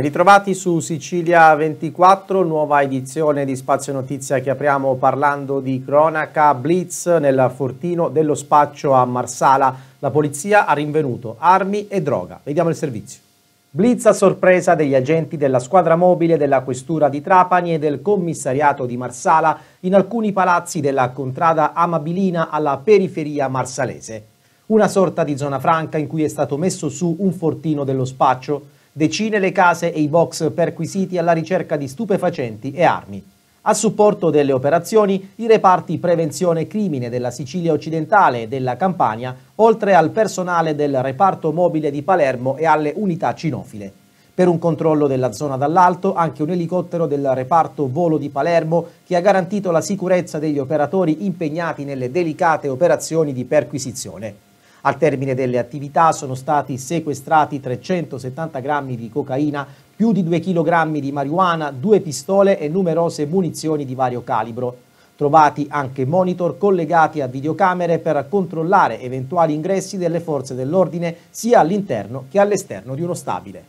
Ben ritrovati su Sicilia 24, nuova edizione di Spazio Notizia che apriamo parlando di cronaca Blitz nel fortino dello spaccio a Marsala. La polizia ha rinvenuto armi e droga. Vediamo il servizio. Blitz a sorpresa degli agenti della squadra mobile della Questura di Trapani e del commissariato di Marsala in alcuni palazzi della contrada Amabilina alla periferia marsalese. Una sorta di zona franca in cui è stato messo su un fortino dello spaccio decine le case e i box perquisiti alla ricerca di stupefacenti e armi. A supporto delle operazioni, i reparti prevenzione crimine della Sicilia occidentale e della Campania, oltre al personale del reparto mobile di Palermo e alle unità cinofile. Per un controllo della zona dall'alto, anche un elicottero del reparto volo di Palermo che ha garantito la sicurezza degli operatori impegnati nelle delicate operazioni di perquisizione. Al termine delle attività sono stati sequestrati 370 grammi di cocaina, più di 2 kg di marijuana, due pistole e numerose munizioni di vario calibro. Trovati anche monitor collegati a videocamere per controllare eventuali ingressi delle forze dell'ordine sia all'interno che all'esterno di uno stabile.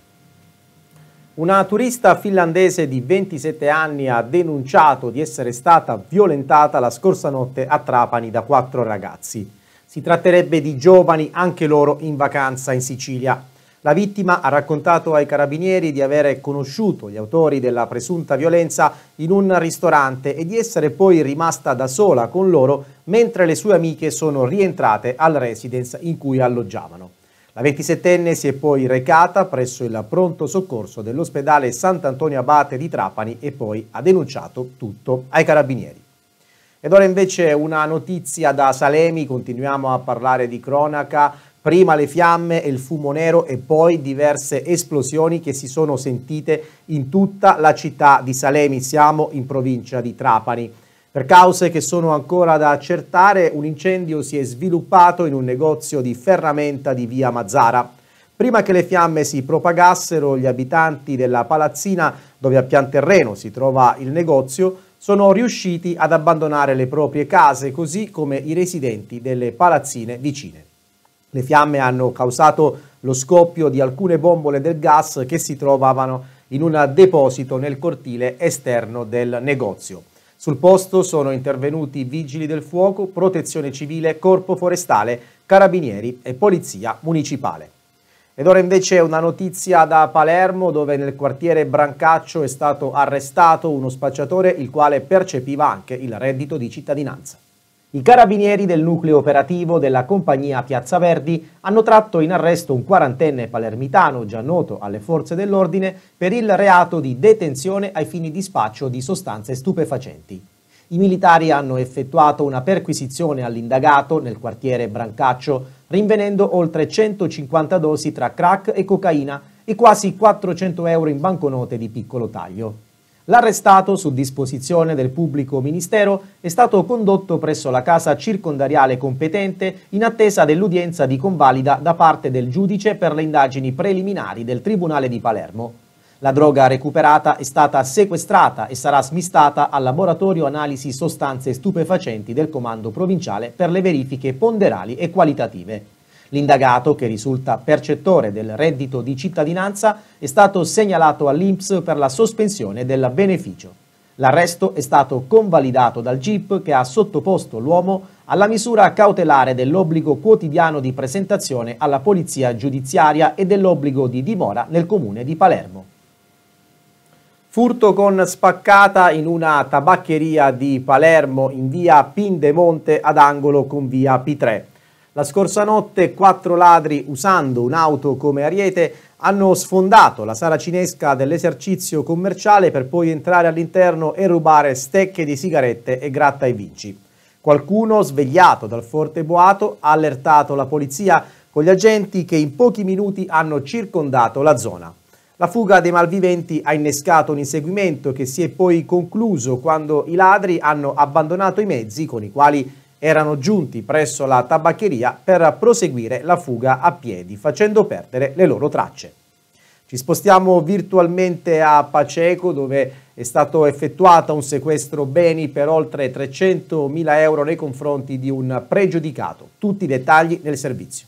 Una turista finlandese di 27 anni ha denunciato di essere stata violentata la scorsa notte a Trapani da quattro ragazzi. Si tratterebbe di giovani, anche loro in vacanza in Sicilia. La vittima ha raccontato ai carabinieri di aver conosciuto gli autori della presunta violenza in un ristorante e di essere poi rimasta da sola con loro mentre le sue amiche sono rientrate al residence in cui alloggiavano. La 27enne si è poi recata presso il pronto soccorso dell'ospedale Sant'Antonio Abate di Trapani e poi ha denunciato tutto ai carabinieri. Ed ora invece una notizia da Salemi, continuiamo a parlare di cronaca, prima le fiamme e il fumo nero e poi diverse esplosioni che si sono sentite in tutta la città di Salemi, siamo in provincia di Trapani. Per cause che sono ancora da accertare, un incendio si è sviluppato in un negozio di ferramenta di via Mazzara. Prima che le fiamme si propagassero, gli abitanti della palazzina dove a pian terreno si trova il negozio sono riusciti ad abbandonare le proprie case, così come i residenti delle palazzine vicine. Le fiamme hanno causato lo scoppio di alcune bombole del gas che si trovavano in un deposito nel cortile esterno del negozio. Sul posto sono intervenuti vigili del fuoco, protezione civile, corpo forestale, carabinieri e polizia municipale. Ed ora invece una notizia da Palermo dove nel quartiere Brancaccio è stato arrestato uno spacciatore il quale percepiva anche il reddito di cittadinanza. I carabinieri del nucleo operativo della compagnia Piazza Verdi hanno tratto in arresto un quarantenne palermitano già noto alle forze dell'ordine per il reato di detenzione ai fini di spaccio di sostanze stupefacenti. I militari hanno effettuato una perquisizione all'indagato nel quartiere Brancaccio rinvenendo oltre 150 dosi tra crack e cocaina e quasi 400 euro in banconote di piccolo taglio. L'arrestato, su disposizione del pubblico ministero, è stato condotto presso la casa circondariale competente in attesa dell'udienza di convalida da parte del giudice per le indagini preliminari del Tribunale di Palermo. La droga recuperata è stata sequestrata e sarà smistata al laboratorio analisi sostanze stupefacenti del comando provinciale per le verifiche ponderali e qualitative. L'indagato, che risulta percettore del reddito di cittadinanza, è stato segnalato all'INPS per la sospensione del beneficio. L'arresto è stato convalidato dal GIP che ha sottoposto l'uomo alla misura cautelare dell'obbligo quotidiano di presentazione alla polizia giudiziaria e dell'obbligo di dimora nel comune di Palermo. Furto con spaccata in una tabaccheria di Palermo in via Pindemonte ad angolo con via P3. La scorsa notte quattro ladri, usando un'auto come ariete, hanno sfondato la sala cinesca dell'esercizio commerciale per poi entrare all'interno e rubare stecche di sigarette e gratta ai vinci. Qualcuno, svegliato dal forte boato, ha allertato la polizia con gli agenti che in pochi minuti hanno circondato la zona. La fuga dei malviventi ha innescato un inseguimento che si è poi concluso quando i ladri hanno abbandonato i mezzi con i quali erano giunti presso la tabaccheria per proseguire la fuga a piedi, facendo perdere le loro tracce. Ci spostiamo virtualmente a Paceco dove è stato effettuato un sequestro beni per oltre 300.000 euro nei confronti di un pregiudicato. Tutti i dettagli nel servizio.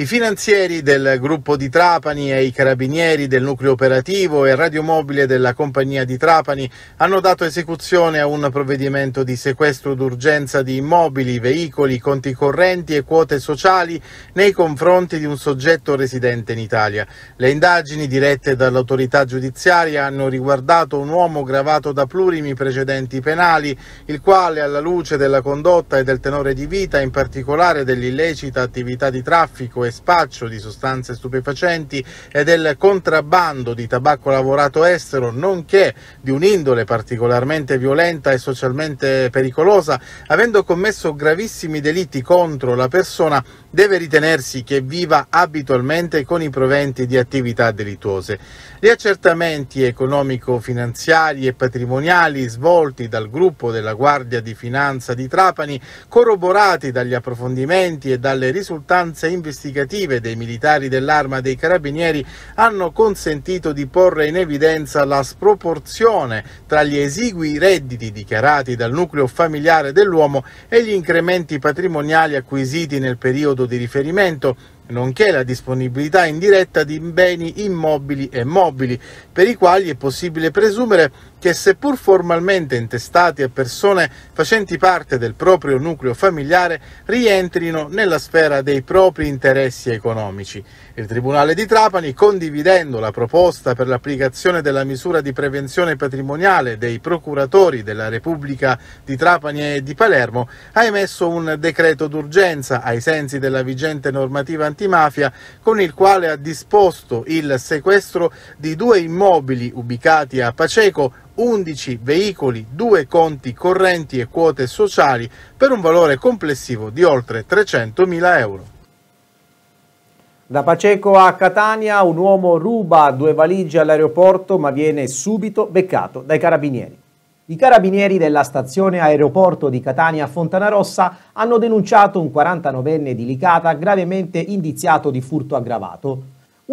I finanzieri del gruppo di Trapani e i carabinieri del nucleo operativo e radiomobile della compagnia di Trapani hanno dato esecuzione a un provvedimento di sequestro d'urgenza di immobili, veicoli, conti correnti e quote sociali nei confronti di un soggetto residente in Italia. Le indagini dirette dall'autorità giudiziaria hanno riguardato un uomo gravato da plurimi precedenti penali, il quale alla luce della condotta e del tenore di vita, in particolare dell'illecita attività di traffico e spaccio di sostanze stupefacenti e del contrabbando di tabacco lavorato estero, nonché di un'indole particolarmente violenta e socialmente pericolosa, avendo commesso gravissimi delitti contro la persona, deve ritenersi che viva abitualmente con i proventi di attività delittuose. Gli accertamenti economico-finanziari e patrimoniali svolti dal gruppo della Guardia di Finanza di Trapani, corroborati dagli approfondimenti e dalle risultanze investigative investigative dei militari dell'arma dei carabinieri hanno consentito di porre in evidenza la sproporzione tra gli esigui redditi dichiarati dal nucleo familiare dell'uomo e gli incrementi patrimoniali acquisiti nel periodo di riferimento nonché la disponibilità indiretta di beni immobili e mobili, per i quali è possibile presumere che seppur formalmente intestati a persone facenti parte del proprio nucleo familiare, rientrino nella sfera dei propri interessi economici. Il Tribunale di Trapani, condividendo la proposta per l'applicazione della misura di prevenzione patrimoniale dei procuratori della Repubblica di Trapani e di Palermo, ha emesso un decreto d'urgenza ai sensi della vigente normativa antimafia con il quale ha disposto il sequestro di due immobili ubicati a Paceco 11 veicoli, 2 conti correnti e quote sociali per un valore complessivo di oltre 300.000 euro. Da Paceco a Catania un uomo ruba due valigie all'aeroporto ma viene subito beccato dai carabinieri. I carabinieri della stazione aeroporto di Catania Fontanarossa hanno denunciato un 49enne di Licata gravemente indiziato di furto aggravato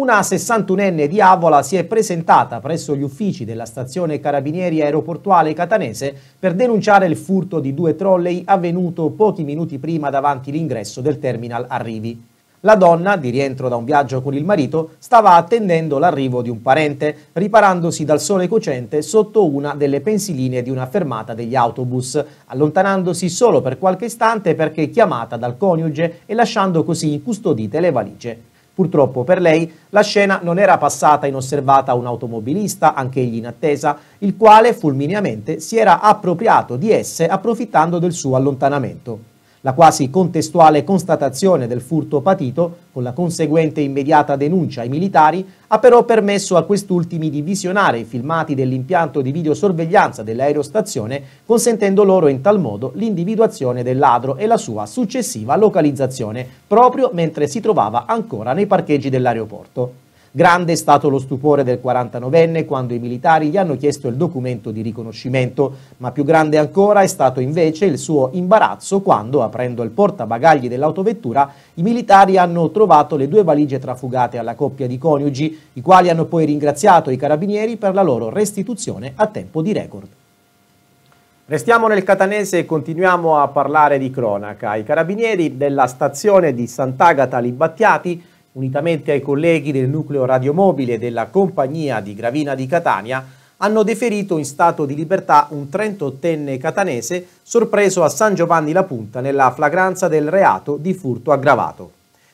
una 61enne di Avola si è presentata presso gli uffici della stazione carabinieri aeroportuale catanese per denunciare il furto di due trolley avvenuto pochi minuti prima davanti l'ingresso del terminal Arrivi. La donna, di rientro da un viaggio con il marito, stava attendendo l'arrivo di un parente, riparandosi dal sole cocente sotto una delle pensiline di una fermata degli autobus, allontanandosi solo per qualche istante perché chiamata dal coniuge e lasciando così incustodite le valigie. Purtroppo per lei la scena non era passata inosservata a un automobilista, anch'egli in attesa, il quale fulmineamente si era appropriato di esse approfittando del suo allontanamento. La quasi contestuale constatazione del furto patito, con la conseguente immediata denuncia ai militari, ha però permesso a quest'ultimi di visionare i filmati dell'impianto di videosorveglianza dell'aerostazione, consentendo loro in tal modo l'individuazione del ladro e la sua successiva localizzazione, proprio mentre si trovava ancora nei parcheggi dell'aeroporto. Grande è stato lo stupore del 49enne quando i militari gli hanno chiesto il documento di riconoscimento, ma più grande ancora è stato invece il suo imbarazzo quando, aprendo il portabagagli dell'autovettura, i militari hanno trovato le due valigie trafugate alla coppia di coniugi, i quali hanno poi ringraziato i carabinieri per la loro restituzione a tempo di record. Restiamo nel catanese e continuiamo a parlare di cronaca. I carabinieri della stazione di Sant'Agata Libattiati unitamente ai colleghi del nucleo radiomobile della compagnia di Gravina di Catania, hanno deferito in stato di libertà un 38enne catanese sorpreso a San Giovanni la Punta nella flagranza del reato di furto aggravato.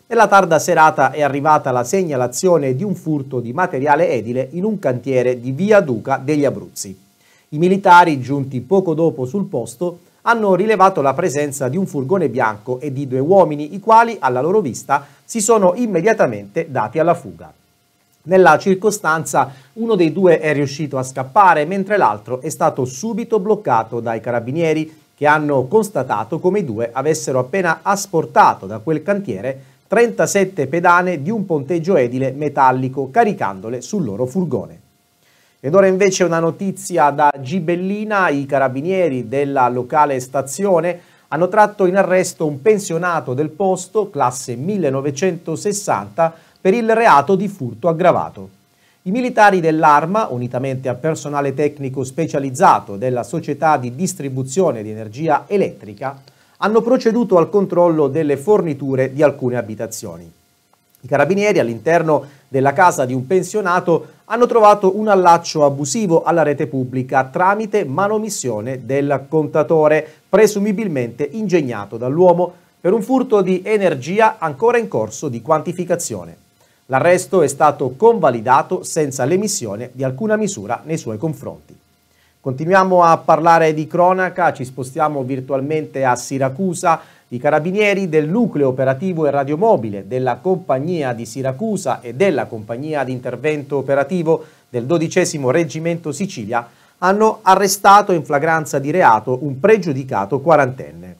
Nella tarda serata è arrivata la segnalazione di un furto di materiale edile in un cantiere di Via Duca degli Abruzzi. I militari, giunti poco dopo sul posto, hanno rilevato la presenza di un furgone bianco e di due uomini, i quali, alla loro vista, si sono immediatamente dati alla fuga. Nella circostanza uno dei due è riuscito a scappare, mentre l'altro è stato subito bloccato dai carabinieri che hanno constatato come i due avessero appena asportato da quel cantiere 37 pedane di un ponteggio edile metallico caricandole sul loro furgone. Ed ora invece una notizia da Gibellina, i carabinieri della locale stazione hanno tratto in arresto un pensionato del posto, classe 1960, per il reato di furto aggravato. I militari dell'Arma, unitamente a personale tecnico specializzato della società di distribuzione di energia elettrica, hanno proceduto al controllo delle forniture di alcune abitazioni. I carabinieri all'interno della casa di un pensionato hanno trovato un allaccio abusivo alla rete pubblica tramite manomissione del contatore, presumibilmente ingegnato dall'uomo per un furto di energia ancora in corso di quantificazione. L'arresto è stato convalidato senza l'emissione di alcuna misura nei suoi confronti. Continuiamo a parlare di cronaca, ci spostiamo virtualmente a Siracusa i carabinieri del nucleo operativo e radiomobile della compagnia di Siracusa e della compagnia di intervento operativo del XII Reggimento Sicilia hanno arrestato in flagranza di reato un pregiudicato quarantenne.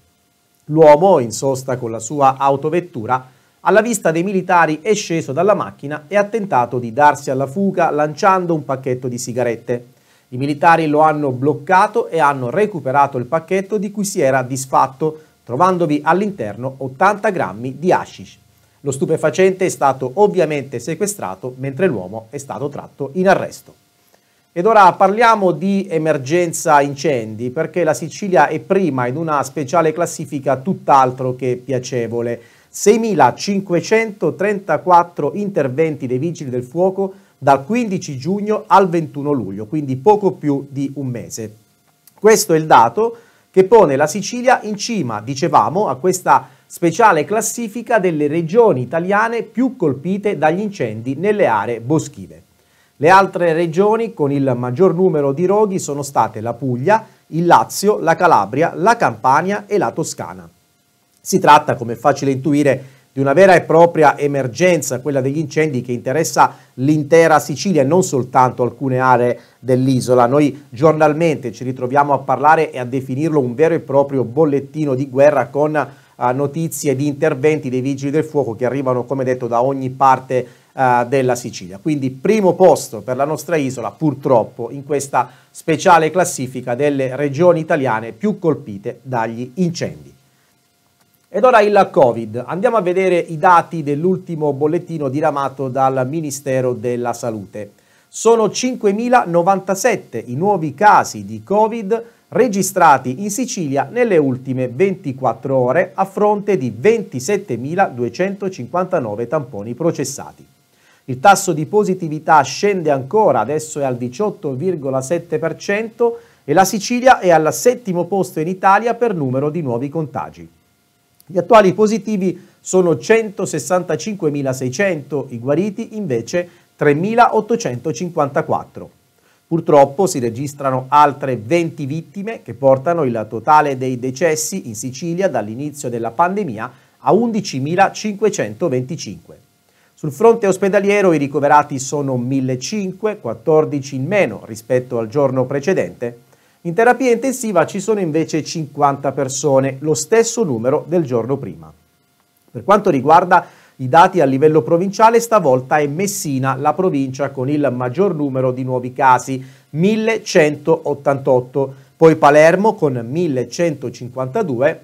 L'uomo, in sosta con la sua autovettura, alla vista dei militari è sceso dalla macchina e ha tentato di darsi alla fuga lanciando un pacchetto di sigarette. I militari lo hanno bloccato e hanno recuperato il pacchetto di cui si era disfatto trovandovi all'interno 80 grammi di hashish. Lo stupefacente è stato ovviamente sequestrato mentre l'uomo è stato tratto in arresto. Ed ora parliamo di emergenza incendi perché la Sicilia è prima in una speciale classifica tutt'altro che piacevole. 6.534 interventi dei vigili del fuoco dal 15 giugno al 21 luglio, quindi poco più di un mese. Questo è il dato che pone la Sicilia in cima, dicevamo, a questa speciale classifica delle regioni italiane più colpite dagli incendi nelle aree boschive. Le altre regioni con il maggior numero di roghi sono state la Puglia, il Lazio, la Calabria, la Campania e la Toscana. Si tratta, come è facile intuire, di una vera e propria emergenza, quella degli incendi che interessa l'intera Sicilia e non soltanto alcune aree dell'isola. Noi giornalmente ci ritroviamo a parlare e a definirlo un vero e proprio bollettino di guerra con uh, notizie di interventi dei vigili del fuoco che arrivano, come detto, da ogni parte uh, della Sicilia. Quindi primo posto per la nostra isola, purtroppo, in questa speciale classifica delle regioni italiane più colpite dagli incendi. Ed ora il Covid. Andiamo a vedere i dati dell'ultimo bollettino diramato dal Ministero della Salute. Sono 5.097 i nuovi casi di Covid registrati in Sicilia nelle ultime 24 ore a fronte di 27.259 tamponi processati. Il tasso di positività scende ancora, adesso è al 18,7% e la Sicilia è al settimo posto in Italia per numero di nuovi contagi. Gli attuali positivi sono 165.600, i guariti invece 3.854. Purtroppo si registrano altre 20 vittime che portano il totale dei decessi in Sicilia dall'inizio della pandemia a 11.525. Sul fronte ospedaliero i ricoverati sono 1.500, 14 in meno rispetto al giorno precedente. In terapia intensiva ci sono invece 50 persone, lo stesso numero del giorno prima. Per quanto riguarda i dati a livello provinciale, stavolta è Messina la provincia con il maggior numero di nuovi casi, 1188, poi Palermo con 1152,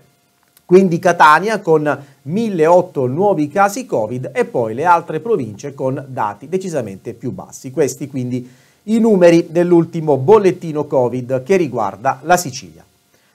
quindi Catania con 1008 nuovi casi Covid e poi le altre province con dati decisamente più bassi. Questi quindi i numeri dell'ultimo bollettino Covid che riguarda la Sicilia.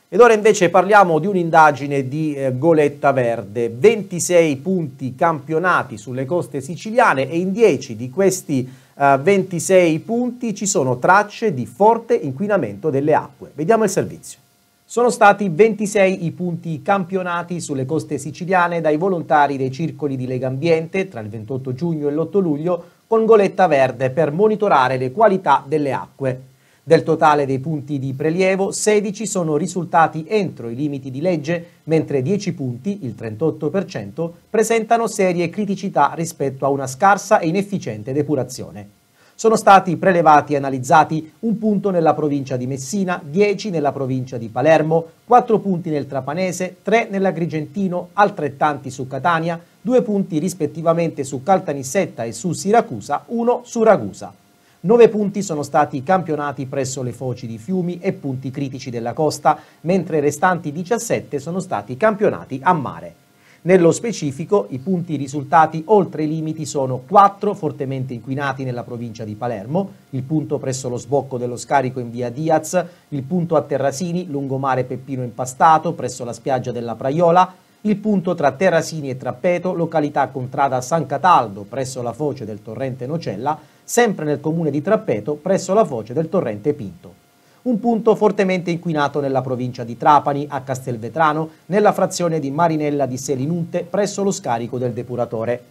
Ed ora invece parliamo di un'indagine di eh, Goletta Verde, 26 punti campionati sulle coste siciliane e in 10 di questi 26 eh, punti ci sono tracce di forte inquinamento delle acque. Vediamo il servizio. Sono stati 26 i punti campionati sulle coste siciliane dai volontari dei circoli di Lega Ambiente tra il 28 giugno e l'8 luglio con goletta verde per monitorare le qualità delle acque. Del totale dei punti di prelievo, 16 sono risultati entro i limiti di legge, mentre 10 punti, il 38%, presentano serie criticità rispetto a una scarsa e inefficiente depurazione. Sono stati prelevati e analizzati un punto nella provincia di Messina, 10 nella provincia di Palermo, 4 punti nel Trapanese, 3 nell'Agrigentino, altrettanti su Catania, due punti rispettivamente su Caltanissetta e su Siracusa, uno su Ragusa. Nove punti sono stati campionati presso le foci di fiumi e punti critici della costa, mentre i restanti 17 sono stati campionati a mare. Nello specifico, i punti risultati oltre i limiti sono 4 fortemente inquinati nella provincia di Palermo, il punto presso lo sbocco dello scarico in via Diaz, il punto a Terrasini, lungomare Peppino Impastato, presso la spiaggia della Praiola, il punto tra Terrasini e Trappeto, località contrada San Cataldo, presso la foce del torrente Nocella, sempre nel comune di Trappeto, presso la foce del torrente Pinto. Un punto fortemente inquinato nella provincia di Trapani, a Castelvetrano, nella frazione di Marinella di Selinunte, presso lo scarico del depuratore.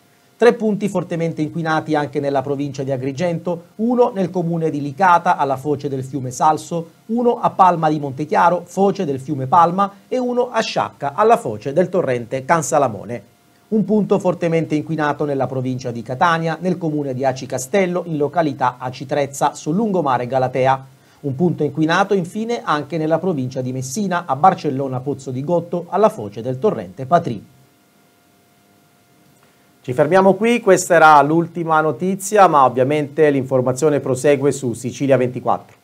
Tre punti fortemente inquinati anche nella provincia di Agrigento, uno nel comune di Licata alla foce del fiume Salso, uno a Palma di Montechiaro, foce del fiume Palma e uno a Sciacca alla foce del torrente Cansalamone un punto fortemente inquinato nella provincia di Catania, nel comune di Aci Castello, in località Aci Trezza, sul lungomare Galatea. Un punto inquinato infine anche nella provincia di Messina, a Barcellona Pozzo di Gotto, alla foce del torrente Patrì. Ci fermiamo qui, questa era l'ultima notizia, ma ovviamente l'informazione prosegue su Sicilia 24.